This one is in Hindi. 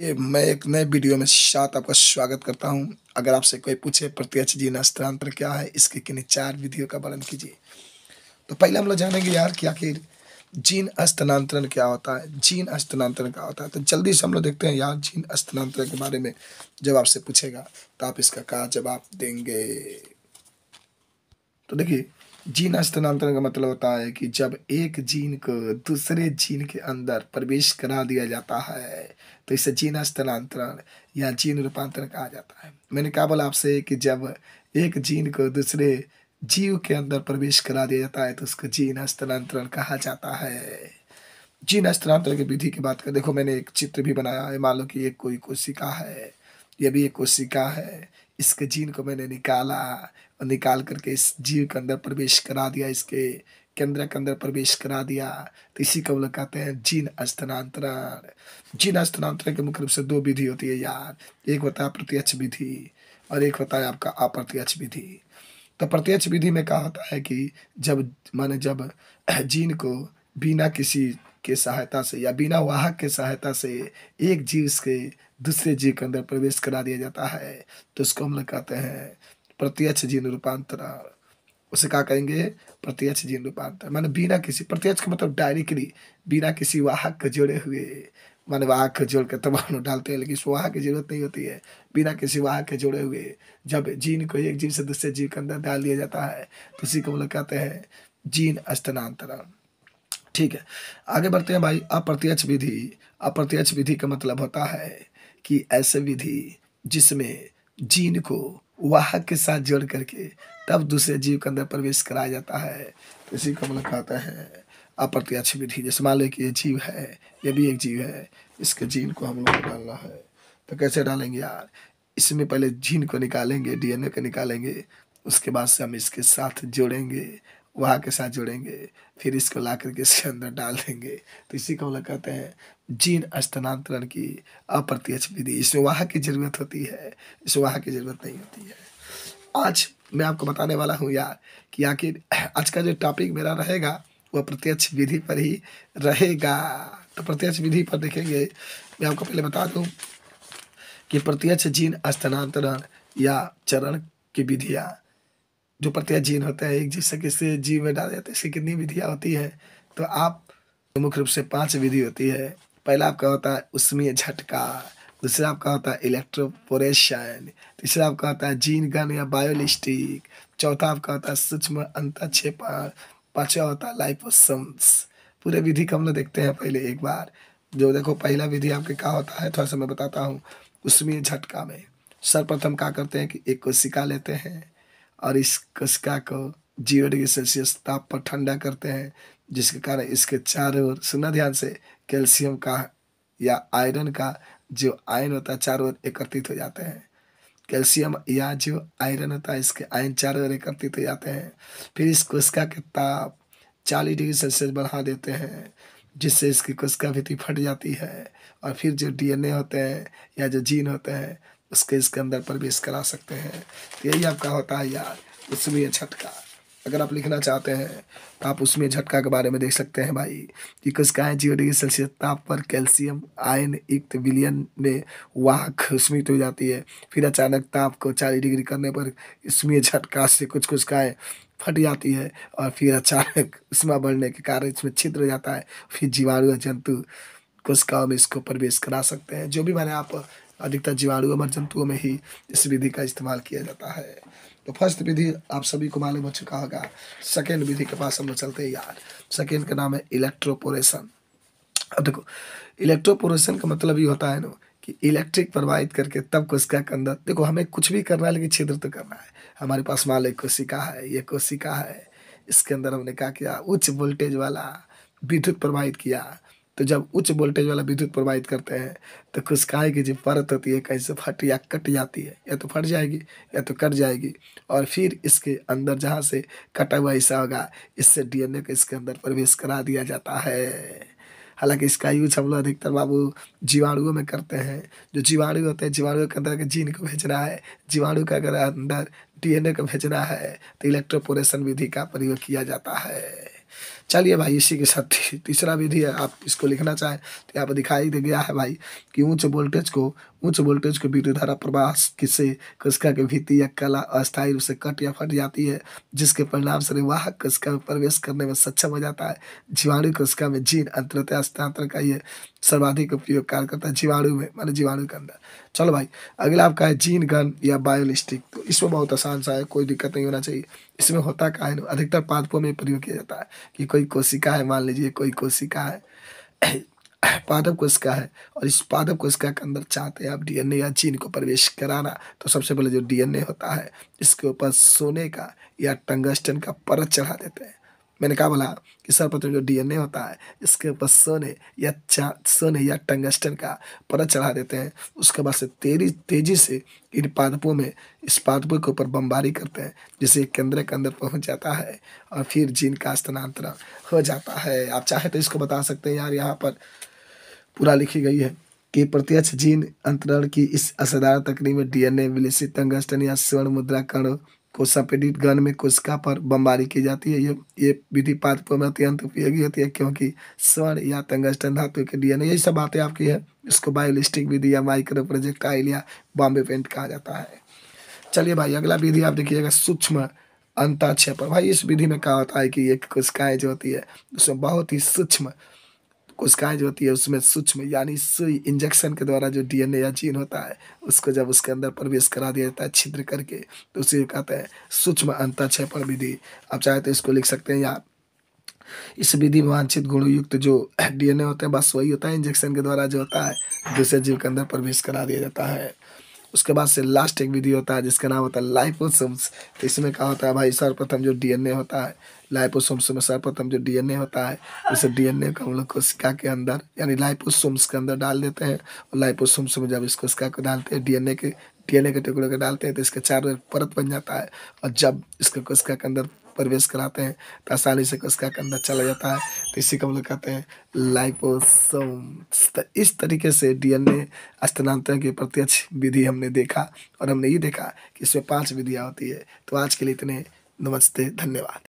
ये मैं एक नए वीडियो में साथ आपका स्वागत करता हूं अगर आपसे कोई पूछे प्रत्यक्ष जीवन स्थानांतरण क्या है इसके किन्हीं चार विधियों का वर्णन कीजिए तो पहले हम लोग जानेंगे यार कि आखिर जीन स्थानांतरण क्या होता है जीन स्थानांतरण क्या होता है तो जल्दी से हम लोग देखते हैं यार जीन स्थानांतरण के बारे में जब आपसे पूछेगा तो आप इसका कहा जवाब देंगे तो देखिए जीन हस्तांतरण का मतलब होता है कि जब एक जीन को दूसरे जीन के अंदर प्रवेश करा दिया जाता है तो इसे जीन हस्तांतरण या जीन रूपांतरण कहा जाता है मैंने कहा बोला आपसे कि जब एक जीन को दूसरे जीव के अंदर प्रवेश करा दिया जाता है तो उसको जीन हस्तांतरण कहा जाता है जीन हस्तांतरण की विधि की बात कर देखो मैंने एक चित्र भी बनाया है मान लो कि ये कोई कोशिका है ये भी एक कोशिका है इसके जीन को मैंने निकाला और निकाल करके इस जीव के अंदर प्रवेश करा दिया इसके केंद्र के अंदर प्रवेश करा दिया तो इसी को लोग कहते हैं जीन स्थानांतरण जीन स्थानांतरण के मुख्य रूप से दो विधि होती है यार एक होता है प्रत्यक्ष विधि और एक होता है आपका अप्रत्यक्ष विधि तो प्रत्यक्ष विधि में कहा होता है कि जब माने जब जीन को बिना किसी के सहायता से या बिना वाहक के सहायता से एक जीव के दूसरे जीव के अंदर प्रवेश करा दिया जाता है तो उसको हम लोग कहते हैं प्रत्यक्ष जीन रूपांतरण उसे क्या कहेंगे प्रत्यक्ष जीन रूपांतर माने बिना किसी प्रत्यक्ष का मतलब डायरेक्टली बिना किसी वाहक के जोड़े हुए माने वाहक को जोड़ के तमाम डालते हैं लेकिन वाहक की जरूरत नहीं होती है बिना किसी वाहक के जोड़े हुए जब जीन को एक जीव से दूसरे जीव के अंदर डाल दिया जाता है तो उसी को हम लोग कहते हैं जीन स्थानांतरण ठीक है आगे बढ़ते हैं भाई अप्रत्यक्ष विधि अप्रत्यक्ष विधि का मतलब होता है कि ऐसे विधि जिसमें जीन को वाहक के साथ जोड़ करके तब दूसरे जीव के अंदर प्रवेश कराया जाता है तो इसी को हम लोग कहते हैं अप्रत्यक्ष विधि जैसे मान लो कि ये जीव है ये भी एक जीव है इसके जीन को हम लोग डालना है तो कैसे डालेंगे यार इसमें पहले जीन को निकालेंगे डीएनए को निकालेंगे उसके बाद से हम इसके साथ जोड़ेंगे वहाँ के साथ जुड़ेंगे फिर इसको ला करके इसके अंदर डाल देंगे तो इसी को हम लोग कहते हैं जीन स्थानांतरण की अप्रत्यक्ष विधि इसमें वहाँ की ज़रूरत होती है इसमें वहाँ की ज़रूरत नहीं होती है आज मैं आपको बताने वाला हूँ यार कि आखिर आज का जो टॉपिक मेरा रहेगा वह प्रत्यक्ष विधि पर ही रहेगा तो प्रत्यक्ष विधि पर देखेंगे मैं आपको पहले बता दूँ कि प्रत्यक्ष जीन स्थानांतरण या चरण की विधियाँ जो प्रत्यय जीन होता है एक जीव से किसी जीव में डाल जाते हैं इसकी कितनी विधियाँ होती है तो आप मुख्य रूप से पांच विधि होती है पहला आपका होता है उसमें झटका दूसरा आपका होता है इलेक्ट्रोपोरेशन तीसरा आपका होता है जीन गन या बायोलिस्टिक चौथा आपका होता है सूक्ष्म अंतक्षेपण पांचवा होता है लाइफोसम्स पूरे विधि का हम लोग देखते हैं पहले एक बार जो देखो पहला विधि आपके क्या होता है थोड़ा सा मैं बताता हूँ उसमें झटका में सर्वप्रथम क्या करते हैं कि एक कोशिका लेते हैं और इस कोशिका को जीरो डिग्री सेल्सियस ताप पर ठंडा करते हैं जिसके कारण इसके चारों ओर सुना ध्यान से कैल्शियम का या आयरन का जो आयन होता है चारों ओर एकत्रित हो जाते हैं कैल्शियम या जो आयरन होता है इसके आयन चारों ओर एकत्रित हो जाते हैं फिर इस कोशिका के ताप चालीस डिग्री सेल्सियस बढ़ा देते हैं जिससे इसकी कोशिका भित्ति फट जाती है और फिर जो डीएनए होते हैं या जो जीन होते हैं उसके इसके अंदर प्रवेश करा सकते हैं यही आपका होता है यार उसमें झटका अगर आप लिखना चाहते हैं तो आप उसमें झटका के बारे में देख सकते हैं भाई कि किसका है जीरो डिग्री सेल्सियस ताप पर कैल्शियम आयन युक्त विलियन में वाहक स्मित हो जाती है फिर अचानक ताप को चालीस डिग्री करने पर इसमें झटका से कुछ कुछ का फट जाती है और फिर अचानक उसमें बढ़ने के कारण इसमें छिद्र जाता है फिर जीवाणु जंतु कुछ में इसको प्रवेश करा सकते हैं जो भी मैंने आप अधिकतर जीवाणु एवं जंतुओं में ही इस विधि का इस्तेमाल किया जाता है तो फर्स्ट विधि आप सभी को मालूम हो चुका होगा सेकेंड विधि के पास हम लोग चलते हैं यार सेकेंड का नाम है इलेक्ट्रोपोरेशन अब देखो इलेक्ट्रोपोरेशन का मतलब ये होता है ना कि इलेक्ट्रिक प्रवाहित करके तब कोशिका के अंदर देखो हमें कुछ भी करना है लेकिन छिद्र तो करना है हमारे पास माल एक कोशिका है ये कोशिका है इसके अंदर हमने क्या किया उच्च वोल्टेज वाला विद्युत प्रवाहित किया तो जब उच्च वोल्टेज वाला विद्युत प्रवाहित करते हैं तो खुशकाय की जो परत होती है कैसे फट या कट जाती है या तो फट जाएगी या तो कट जाएगी और फिर इसके अंदर जहाँ से कटा हुआ हिस्सा होगा इससे डीएनए को इसके अंदर प्रवेश करा दिया जाता है हालांकि इसका यूज हम लोग अधिकतर बाबू जीवाणुओं में करते हैं जो जीवाणु होते हैं जीवाणु के अंदर के जीन को भेजना है जीवाणु का अगर अंदर डीएनए को भेजना है तो इलेक्ट्रोपोरेशन विधि का प्रयोग किया जाता है चलिए भाई इसी के साथ तीसरा विधि है आप इसको लिखना चाहें तो यहाँ पर दिखाई दे गया है भाई कि ऊंच वोल्टेज को उच्च वोल्टेज को विद्युत धारा प्रवाह किसे कसका के भीति या कला अस्थायी रूप से कट या फट जाती है जिसके परिणाम से वाहक कसका में प्रवेश करने में सक्षम हो जाता है जीवाणु कसका में जीन अंतरता हस्तांतरण का ये सर्वाधिक उपयोग कार्यकर्ता है जीवाणु में मान जीवाणु के अंदर चलो भाई अगला आपका है जीन गन या बायोलिस्टिक तो इसमें बहुत आसान सा है कोई दिक्कत नहीं होना चाहिए इसमें होता क्या है अधिकतर पादपों में प्रयोग किया जाता है कि कोई कोशिका है मान लीजिए कोई कोशिका है पादप कोशिका है और इस पादप कोशिका के अंदर चाहते हैं आप डीएनए या जीन को प्रवेश कराना तो सबसे पहले जो डीएनए होता है इसके ऊपर सोने का या टंगस्टन का परत चढ़ा देते हैं मैंने कहा बोला कि सर्वप्रथम जो डीएनए होता है इसके ऊपर सोने या चा सोने या टंगस्टन का परत चढ़ा देते हैं उसके बाद से तेरी तेजी से इन पादपों में इस पादपों के ऊपर बमबारी करते हैं जिसे केंद्र के अंदर पहुंच जाता है और फिर जीन का स्थानांतरण हो जाता है आप चाहे तो इसको बता सकते हैं यार यहाँ पर पूरा लिखी गई है कि प्रत्यक्ष जीन अंतरण की इस असरदार तकनीक में डीएनए विलेसी टंगस्टन या स्वर्ण मुद्रा कण कोसा पेडिट गन में कोशिका पर बमबारी की जाती है ये ये विधि पाठ्यक्रम में अत्यंत उपयोगी होती है क्योंकि स्वर्ण या तंगस्टन धातु के डीएनए यही सब बातें आपकी है इसको बायोलिस्टिक विधि या माइक्रो प्रोजेक्टाइल या बॉम्बे पेंट कहा जाता है चलिए भाई अगला विधि आप देखिएगा सूक्ष्म अंताक्षेपण भाई इस विधि में कहा होता है कि एक कोशिकाएँ जो होती है उसमें बहुत ही सूक्ष्म कोशिकाएं जो होती है उसमें सूक्ष्म यानी सुई इंजेक्शन के द्वारा जो डीएनए या जीन होता है उसको जब उसके अंदर प्रवेश करा दिया जाता है छिद्र करके तो उसे कहते हैं सूक्ष्म अंतक्षेपण विधि आप चाहे तो इसको लिख सकते हैं या इस विधि में वांछित गुणयुक्त जो डीएनए होते हैं बस वही होता है इंजेक्शन के द्वारा जो होता है दूसरे जीव के अंदर प्रवेश करा दिया जाता है उसके बाद से लास्ट एक विधि होता है जिसका नाम होता है लाइपोसोम्स तो इसमें क्या होता है भाई सर्वप्रथम जो डीएनए होता है लाइपोसोम्स में सर्वप्रथम जो डीएनए होता है उसे डीएनए को हम लोग कोशिका के अंदर यानी लाइपोसोम्स के अंदर डाल देते हैं और लाइपोसोम्स में जब इस कोशिका को डालते हैं डीएनए के डीएनए के टुकड़े को डालते हैं तो इसका चार परत बन जाता है और जब इसका कोशिका के अंदर प्रवेश कराते हैं तो आसानी से उसका कंधा चला अच्छा जाता है तो इसी को हम लोग कहते हैं लाइपोसोम तो इस तरीके से डीएनए स्थानांतरण की प्रत्यक्ष विधि हमने देखा और हमने ये देखा कि इसमें पाँच विधियाँ होती है तो आज के लिए इतने नमस्ते धन्यवाद